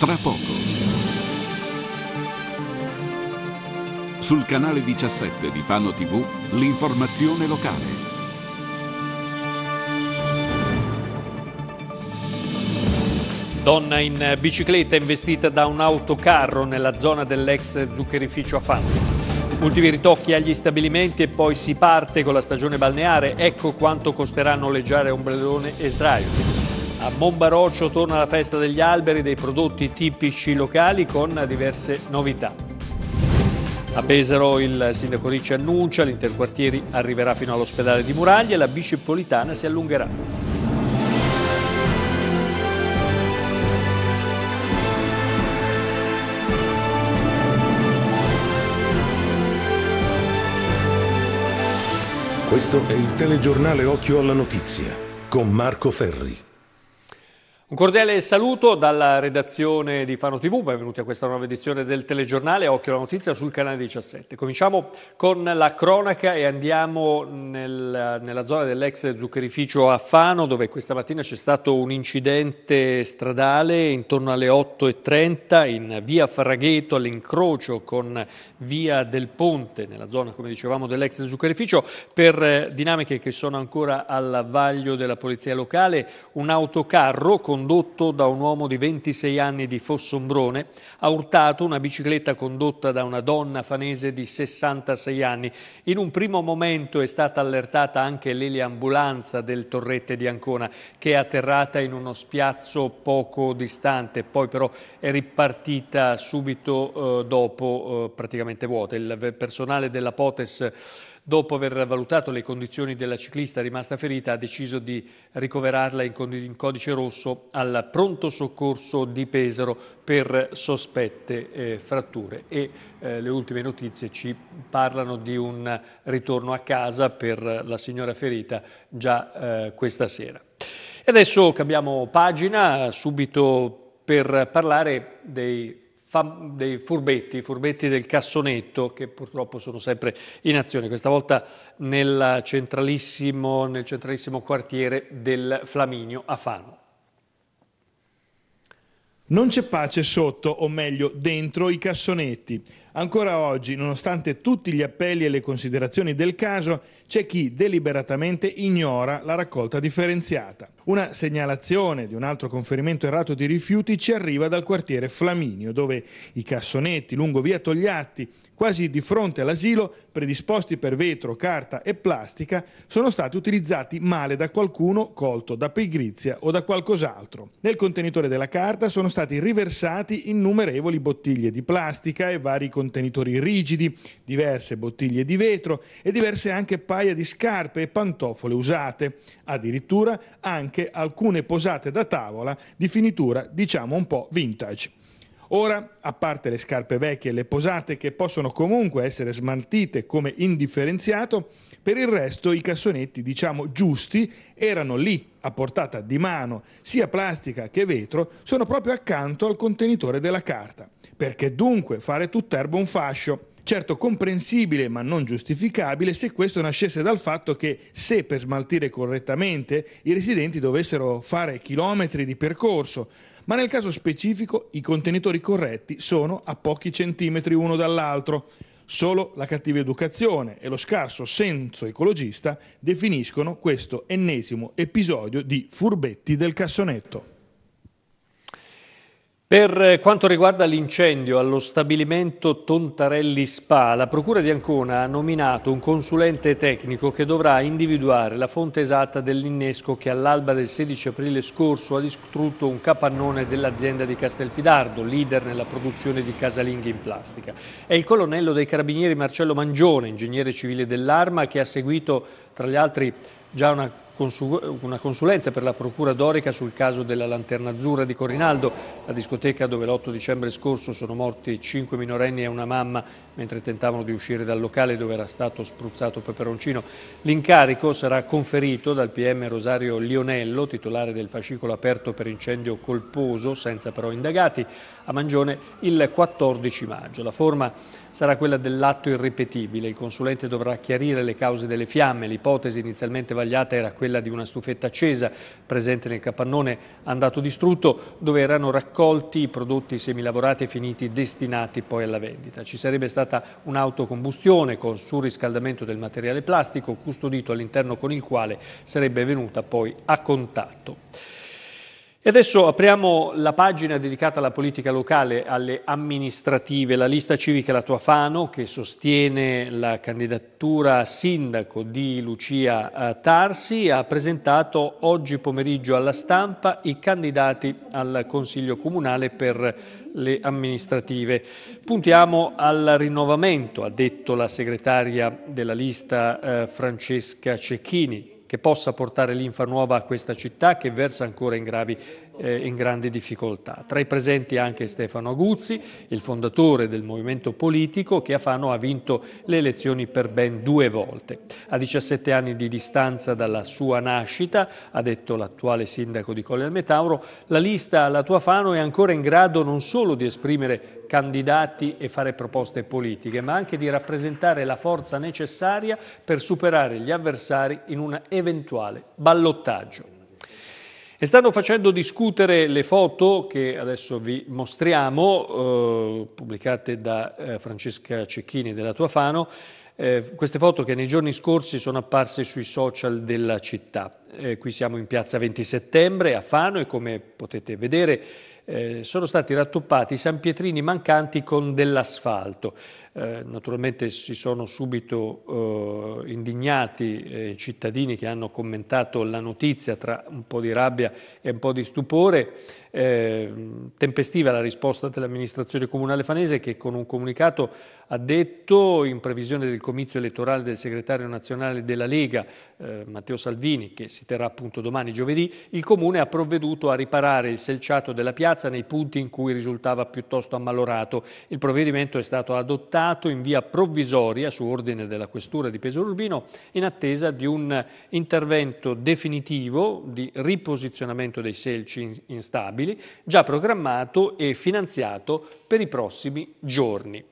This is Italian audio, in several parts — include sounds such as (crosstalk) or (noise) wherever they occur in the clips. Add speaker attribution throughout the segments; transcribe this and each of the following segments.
Speaker 1: tra poco. Sul canale 17 di Fano TV, l'informazione locale.
Speaker 2: Donna in bicicletta investita da un autocarro nella zona dell'ex zuccherificio a Fano. Ultimi ritocchi agli stabilimenti e poi si parte con la stagione balneare. Ecco quanto costerà noleggiare ombrellone e sdraio. A Bombaroccio torna la festa degli alberi dei prodotti tipici locali con diverse novità. A Pesaro il sindaco Ricci annuncia, l'interquartieri arriverà fino all'ospedale di Muraglia e la bicipolitana si allungherà.
Speaker 1: Questo è il telegiornale Occhio alla Notizia con Marco Ferri.
Speaker 2: Un cordiale saluto dalla redazione di Fano TV, benvenuti a questa nuova edizione del telegiornale Occhio alla notizia sul canale 17. Cominciamo con la cronaca e andiamo nel, nella zona dell'ex zuccherificio a Fano dove questa mattina c'è stato un incidente stradale intorno alle 8.30 in via Farragheto all'incrocio con via del Ponte nella zona come dicevamo dell'ex zuccherificio per eh, dinamiche che sono ancora all'avaglio della polizia locale un autocarro con condotto da un uomo di 26 anni di Fossombrone ha urtato una bicicletta condotta da una donna fanese di 66 anni. In un primo momento è stata allertata anche l'eliambulanza del Torrette di Ancona che è atterrata in uno spiazzo poco distante, poi però è ripartita subito eh, dopo eh, praticamente vuota. Il personale della Potes Dopo aver valutato le condizioni della ciclista rimasta ferita, ha deciso di ricoverarla in codice rosso al pronto soccorso di Pesaro per sospette eh, fratture. E eh, le ultime notizie ci parlano di un ritorno a casa per la signora ferita già eh, questa sera. E adesso cambiamo pagina, subito per parlare dei dei furbetti, i furbetti del cassonetto che purtroppo sono sempre in azione, questa volta nel centralissimo, nel centralissimo quartiere del Flaminio a Fano.
Speaker 1: Non c'è pace sotto, o meglio dentro, i cassonetti. Ancora oggi, nonostante tutti gli appelli e le considerazioni del caso, c'è chi deliberatamente ignora la raccolta differenziata. Una segnalazione di un altro conferimento errato di rifiuti ci arriva dal quartiere Flaminio, dove i cassonetti lungo via Togliatti quasi di fronte all'asilo, predisposti per vetro, carta e plastica, sono stati utilizzati male da qualcuno colto da pigrizia o da qualcos'altro. Nel contenitore della carta sono stati riversati innumerevoli bottiglie di plastica e vari contenitori rigidi, diverse bottiglie di vetro e diverse anche paia di scarpe e pantofole usate, addirittura anche alcune posate da tavola di finitura diciamo un po' vintage. Ora, a parte le scarpe vecchie e le posate che possono comunque essere smaltite come indifferenziato, per il resto i cassonetti, diciamo giusti, erano lì, a portata di mano, sia plastica che vetro, sono proprio accanto al contenitore della carta. Perché dunque fare tutt'erba un fascio? Certo comprensibile ma non giustificabile se questo nascesse dal fatto che se per smaltire correttamente i residenti dovessero fare chilometri di percorso, ma nel caso specifico i contenitori corretti sono a pochi centimetri uno dall'altro. Solo la cattiva educazione e lo scarso senso ecologista definiscono questo ennesimo episodio di furbetti del cassonetto.
Speaker 2: Per eh, quanto riguarda l'incendio allo stabilimento Tontarelli Spa, la Procura di Ancona ha nominato un consulente tecnico che dovrà individuare la fonte esatta dell'innesco che all'alba del 16 aprile scorso ha distrutto un capannone dell'azienda di Castelfidardo, leader nella produzione di casalinghe in plastica. È il colonnello dei carabinieri Marcello Mangione, ingegnere civile dell'Arma, che ha seguito, tra gli altri, già una una consulenza per la Procura d'Orica sul caso della Lanterna Azzurra di Corinaldo. La discoteca dove l'8 dicembre scorso sono morti cinque minorenni e una mamma mentre tentavano di uscire dal locale dove era stato spruzzato peperoncino. L'incarico sarà conferito dal PM Rosario Lionello, titolare del fascicolo aperto per incendio colposo, senza però indagati, a Mangione il 14 maggio. La forma sarà quella dell'atto irripetibile. Il consulente dovrà chiarire le cause delle fiamme. L'ipotesi inizialmente vagliata era quella di una stufetta accesa presente nel capannone andato distrutto, dove erano raccolti i prodotti semilavorati e finiti destinati poi alla vendita. Ci sarebbe stato stata un'autocombustione con surriscaldamento del materiale plastico custodito all'interno con il quale sarebbe venuta poi a contatto. E adesso apriamo la pagina dedicata alla politica locale, alle amministrative, la lista civica La Tua Fano che sostiene la candidatura a sindaco di Lucia eh, Tarsi ha presentato oggi pomeriggio alla stampa i candidati al Consiglio Comunale per le amministrative. Puntiamo al rinnovamento, ha detto la segretaria della lista eh, Francesca Cecchini che possa portare linfa nuova a questa città che versa ancora in gravi eh, in grande difficoltà. Tra i presenti anche Stefano Aguzzi, il fondatore del movimento politico che a Fano ha vinto le elezioni per ben due volte. A 17 anni di distanza dalla sua nascita, ha detto l'attuale sindaco di Colle al Metauro, la lista alla tua Fano è ancora in grado non solo di esprimere candidati e fare proposte politiche, ma anche di rappresentare la forza necessaria per superare gli avversari in un eventuale ballottaggio. E stanno facendo discutere le foto che adesso vi mostriamo, eh, pubblicate da eh, Francesca Cecchini della Tua Fano, eh, queste foto che nei giorni scorsi sono apparse sui social della città. Eh, qui siamo in piazza 20 settembre a Fano e come potete vedere eh, sono stati rattoppati i san pietrini mancanti con dell'asfalto. Eh, naturalmente si sono subito eh, indignati eh, i eh, cittadini che hanno commentato la notizia tra un po' di rabbia e un po' di stupore. Eh, tempestiva la risposta dell'amministrazione comunale fanese che con un comunicato ha detto in previsione del comizio elettorale del segretario nazionale della Lega Matteo Salvini che si terrà appunto domani giovedì, il comune ha provveduto a riparare il selciato della piazza nei punti in cui risultava piuttosto ammalorato. Il provvedimento è stato adottato arrestato in via provvisoria su ordine della questura di Pesaro Urbino in attesa di un intervento definitivo di riposizionamento dei selci instabili già programmato e finanziato per i prossimi giorni.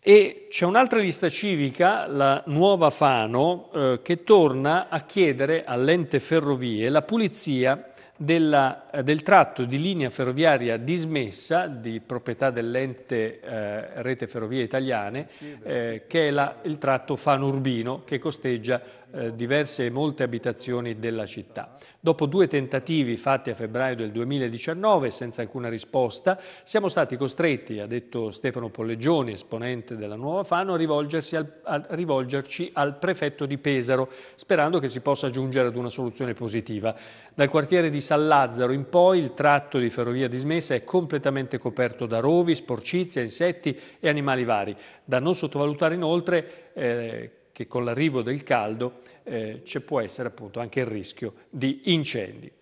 Speaker 2: E c'è un'altra lista civica, la Nuova Fano, eh, che torna a chiedere all'ente ferrovie la pulizia della, eh, del tratto di linea ferroviaria dismessa di proprietà dell'ente eh, Rete Ferrovie Italiane, eh, che è la, il tratto Fanurbino che costeggia eh, diverse e molte abitazioni della città. Dopo due tentativi fatti a febbraio del 2019 senza alcuna risposta, siamo stati costretti, ha detto Stefano Polleggioni, esponente della Nuova Fano, a, al, a rivolgerci al prefetto di Pesaro, sperando che si possa giungere ad una soluzione positiva. Dal quartiere di San Lazzaro in poi il tratto di ferrovia dismessa è completamente coperto da rovi, sporcizia, insetti e animali vari. Da non sottovalutare inoltre eh, che con l'arrivo del caldo eh, ci può essere appunto anche il rischio di incendi.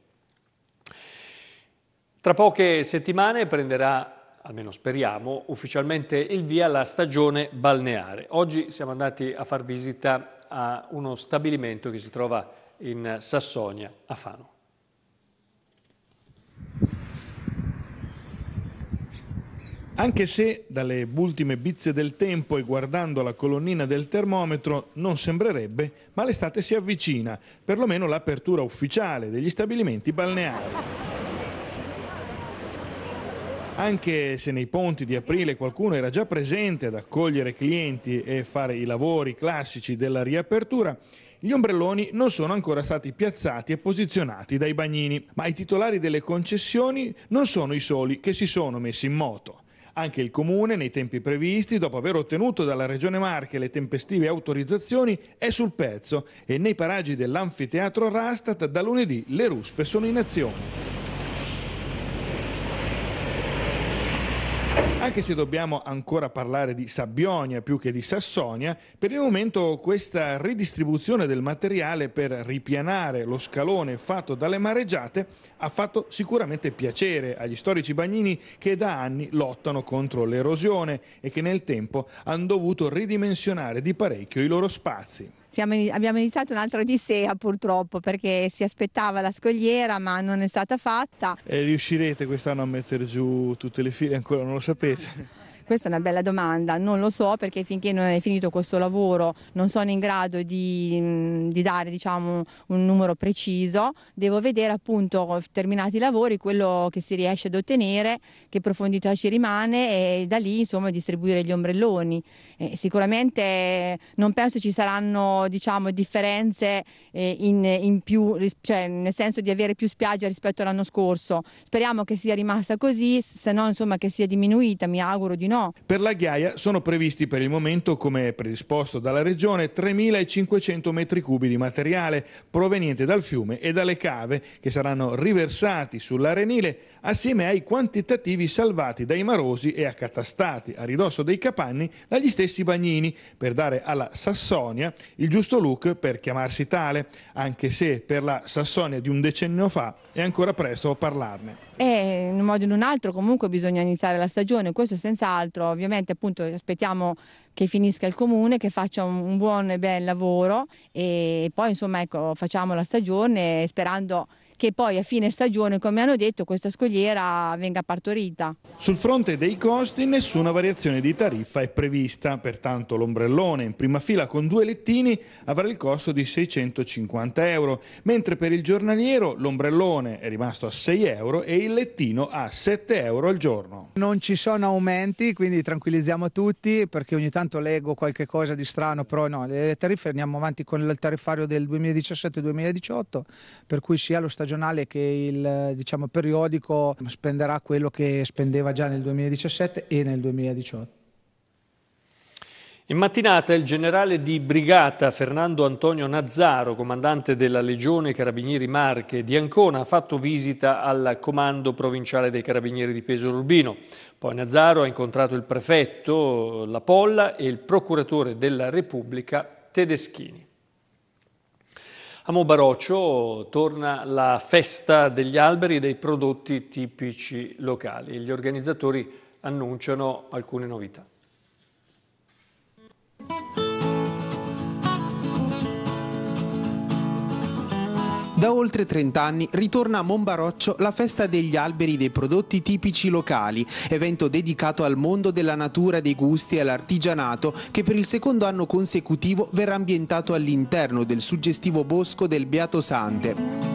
Speaker 2: Tra poche settimane prenderà almeno speriamo, ufficialmente il via la stagione balneare. Oggi siamo andati a far visita a uno stabilimento che si trova in
Speaker 1: Sassonia, a Fano. Anche se dalle ultime bizze del tempo e guardando la colonnina del termometro non sembrerebbe, ma l'estate si avvicina, perlomeno l'apertura ufficiale degli stabilimenti balneari. Anche se nei ponti di aprile qualcuno era già presente ad accogliere clienti e fare i lavori classici della riapertura, gli ombrelloni non sono ancora stati piazzati e posizionati dai bagnini, ma i titolari delle concessioni non sono i soli che si sono messi in moto. Anche il Comune, nei tempi previsti, dopo aver ottenuto dalla Regione Marche le tempestive autorizzazioni, è sul pezzo e nei paraggi dell'anfiteatro Rastat da lunedì le ruspe sono in azione. Anche se dobbiamo ancora parlare di Sabbionia più che di Sassonia, per il momento questa ridistribuzione del materiale per ripianare lo scalone fatto dalle mareggiate ha fatto sicuramente piacere agli storici bagnini che da anni lottano contro l'erosione e che nel tempo hanno dovuto ridimensionare di parecchio i loro spazi
Speaker 3: in, abbiamo iniziato un'altra odissea purtroppo perché si aspettava la scogliera ma non è stata fatta.
Speaker 1: E riuscirete quest'anno a mettere giù tutte le file? Ancora non lo sapete? (laughs)
Speaker 3: Questa è una bella domanda, non lo so perché finché non è finito questo lavoro non sono in grado di, mm, di dare diciamo, un numero preciso, devo vedere appunto terminati i lavori quello che si riesce ad ottenere, che profondità ci rimane e da lì insomma distribuire gli ombrelloni. Eh, sicuramente non penso ci saranno diciamo, differenze eh, in, in più, cioè, nel senso di avere più spiaggia rispetto all'anno scorso. Speriamo che sia rimasta così, se no insomma che sia diminuita, mi auguro di no no.
Speaker 1: Per la ghiaia sono previsti per il momento, come predisposto dalla Regione, 3.500 metri cubi di materiale proveniente dal fiume e dalle cave che saranno riversati sull'arenile assieme ai quantitativi salvati dai marosi e accatastati a ridosso dei capanni dagli stessi bagnini per dare alla Sassonia il giusto look per chiamarsi tale, anche se per la Sassonia di un decennio fa è ancora presto a parlarne
Speaker 3: e in un modo o in un altro comunque bisogna iniziare la stagione, questo senz'altro, ovviamente appunto aspettiamo che finisca il comune, che faccia un, buon e bel lavoro e poi insomma ecco facciamo la stagione sperando che poi a fine stagione, come hanno detto, questa scogliera venga partorita.
Speaker 1: Sul fronte dei costi nessuna variazione di tariffa è prevista, pertanto l'ombrellone in prima fila con due lettini avrà il costo di 650 euro, mentre per il giornaliero l'ombrellone è rimasto a 6 euro e il lettino a 7 euro al giorno.
Speaker 4: Non ci sono aumenti, quindi tranquillizziamo tutti perché ogni tanto leggo qualche cosa di strano, però no, le tariffe andiamo avanti con il tariffario del 2017-2018, per cui sia lo stagione regionale che il diciamo, periodico spenderà quello che spendeva già nel 2017 e nel 2018.
Speaker 2: In mattinata il generale di brigata Fernando Antonio Nazzaro, comandante della Legione Carabinieri Marche di Ancona, ha fatto visita al Comando Provinciale dei Carabinieri di Pesaro Urbino. Poi Nazzaro ha incontrato il prefetto La Polla e il procuratore della Repubblica Tedeschini. A Mobaroccio torna la festa degli alberi e dei prodotti tipici locali. Gli organizzatori annunciano alcune novità.
Speaker 4: Da oltre 30 anni ritorna a Monbaroccio la festa degli alberi dei prodotti tipici locali, evento dedicato al mondo della natura, dei gusti e all'artigianato che per il secondo anno consecutivo verrà ambientato all'interno del suggestivo bosco del Beato Sante.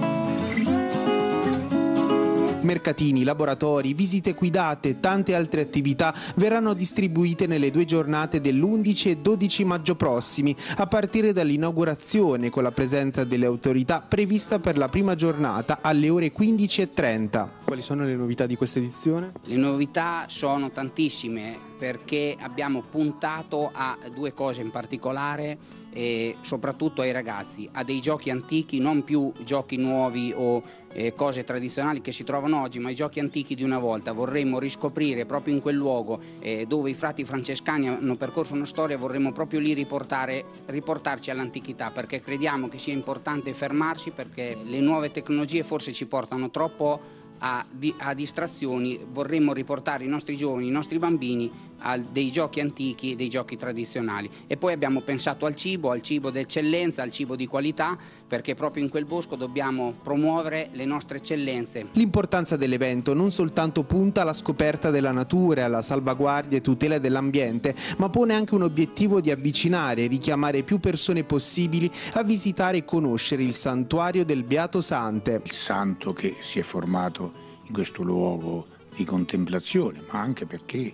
Speaker 4: Mercatini, laboratori, visite guidate e tante altre attività verranno distribuite nelle due giornate dell'11 e 12 maggio prossimi, a partire dall'inaugurazione con la presenza delle autorità prevista per la prima giornata alle ore 15.30. Quali sono le novità di questa edizione? Le novità sono tantissime perché abbiamo puntato a due cose in particolare eh, soprattutto ai ragazzi, a dei giochi antichi, non più giochi nuovi o eh, cose tradizionali che si trovano oggi, ma i giochi antichi di una volta. Vorremmo riscoprire proprio in quel luogo eh, dove i frati francescani hanno percorso una storia, vorremmo proprio lì riportare, riportarci all'antichità, perché crediamo che sia importante fermarsi, perché le nuove tecnologie forse ci portano troppo a, a distrazioni, vorremmo riportare i nostri giovani, i nostri bambini al, dei giochi antichi e dei giochi tradizionali. E poi abbiamo pensato al cibo, al cibo d'eccellenza, al cibo di qualità, perché proprio in quel bosco dobbiamo promuovere le nostre eccellenze. L'importanza dell'evento non soltanto punta alla scoperta della natura, alla salvaguardia e tutela dell'ambiente, ma pone anche un obiettivo di avvicinare e richiamare più persone possibili a visitare e conoscere il santuario del Beato Sante. Il santo che si è formato in questo luogo di contemplazione, ma anche perché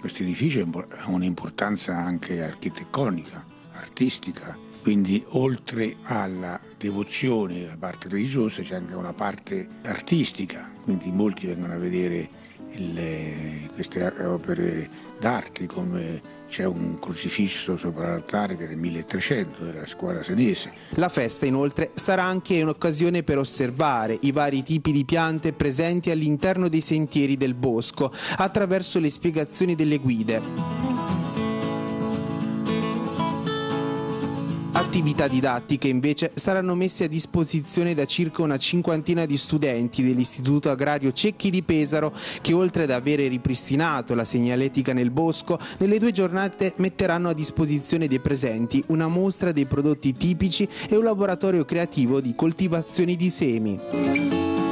Speaker 4: questo edificio ha un'importanza anche architettonica, artistica, quindi oltre alla devozione, la parte religiosa, c'è anche una parte artistica, quindi molti vengono a vedere il, queste opere d'arte come c'è un crocifisso sopra l'altare che è del 1300 della scuola senese. La festa inoltre sarà anche un'occasione per osservare i vari tipi di piante presenti all'interno dei sentieri del bosco attraverso le spiegazioni delle guide. attività didattiche invece saranno messe a disposizione da circa una cinquantina di studenti dell'Istituto Agrario Cecchi di Pesaro che oltre ad avere ripristinato la segnaletica nel bosco, nelle due giornate metteranno a disposizione dei presenti una mostra dei prodotti tipici e un laboratorio creativo di coltivazioni di
Speaker 3: semi.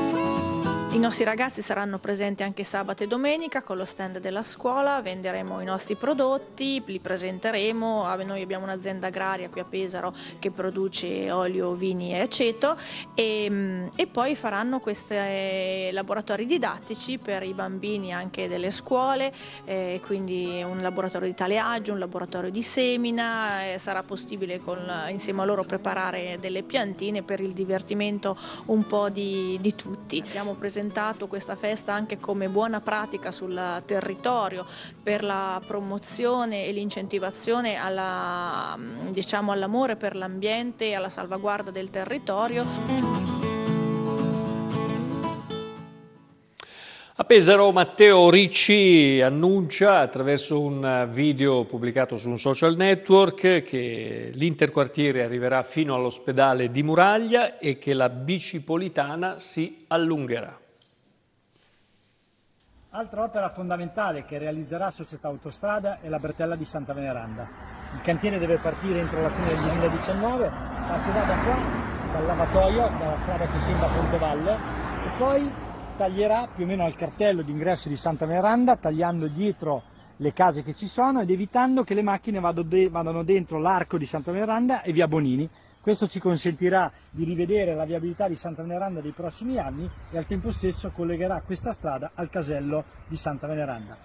Speaker 3: I nostri ragazzi saranno presenti anche sabato e domenica con lo stand della scuola, venderemo i nostri prodotti, li presenteremo, ah, noi abbiamo un'azienda agraria qui a Pesaro che produce olio, vini e aceto e, ehm, e poi faranno questi eh, laboratori didattici per i bambini anche delle scuole, eh, quindi un laboratorio di taleaggio, un laboratorio di semina, eh, sarà possibile con, insieme a loro preparare delle piantine per il divertimento un po' di, di tutti. Abbiamo presentato presentato questa festa anche come buona pratica sul territorio per la promozione e l'incentivazione mm, diciamo, all'amore diciamo, all per l'ambiente e alla salvaguarda del territorio.
Speaker 2: A Pesaro Matteo Ricci annuncia attraverso un video pubblicato su un social network che l'interquartiere arriverà fino all'ospedale di Muraglia e che la bicipolitana si allungherà.
Speaker 5: Altra opera fondamentale che realizzerà Società Autostrada è la bretella di Santa Veneranda. Il cantiere deve partire entro la fine del 2019, partirà da qua, dal lavatoio, dalla strada che scende a Pontevalle e poi taglierà più o meno al cartello d'ingresso di Santa Veneranda, tagliando dietro le case che ci sono ed evitando che le macchine vadano dentro l'arco di Santa Veneranda e via Bonini questo ci consentirà di rivedere la viabilità di Santa Veneranda dei prossimi anni e al tempo stesso collegherà questa strada al casello di Santa Veneranda.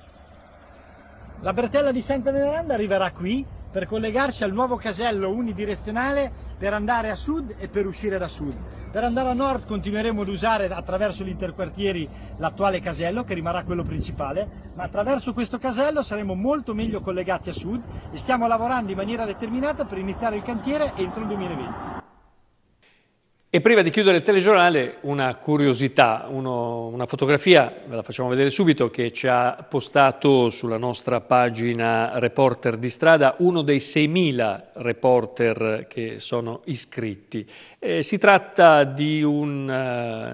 Speaker 5: La bretella di Santa Veneranda arriverà qui per collegarsi al nuovo casello unidirezionale per andare a sud e per uscire da sud. Per andare a nord continueremo ad usare attraverso gli interquartieri l'attuale casello che rimarrà quello principale, ma attraverso questo casello saremo molto meglio collegati a sud e stiamo lavorando in maniera determinata per iniziare il cantiere entro il 2020.
Speaker 2: E prima di chiudere il telegiornale, una curiosità, uno, una fotografia, ve la facciamo vedere subito, che ci ha postato sulla nostra pagina Reporter di strada uno dei 6.000 reporter che sono iscritti. Eh, si tratta di, un,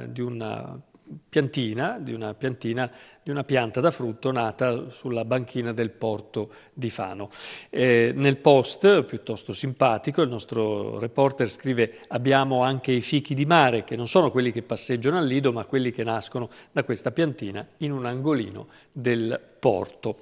Speaker 2: uh, di una piantina, di una piantina, di una pianta da frutto nata sulla banchina del porto di Fano. Eh, nel post, piuttosto simpatico, il nostro reporter scrive abbiamo anche i fichi di mare, che non sono quelli che passeggiano al Lido, ma quelli che nascono da questa piantina in un angolino del porto.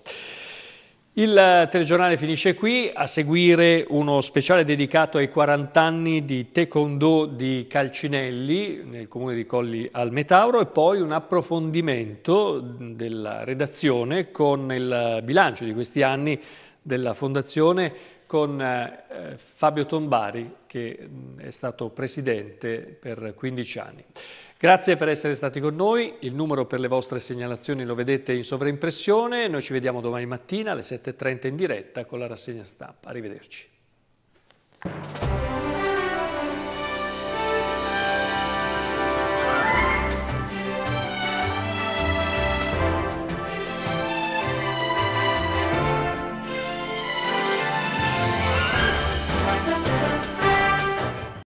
Speaker 2: Il eh, telegiornale finisce qui, a seguire uno speciale dedicato ai 40 anni di Taekwondo di Calcinelli nel comune di Colli al Metauro e poi un approfondimento della redazione con il bilancio di questi anni della fondazione con eh, eh, Fabio Tombari che mm, è stato presidente per 15 anni. Grazie per essere stati con noi, il numero per le vostre segnalazioni lo vedete in sovraimpressione, noi ci vediamo domani mattina alle 7.30 in diretta con la rassegna stampa. Arrivederci.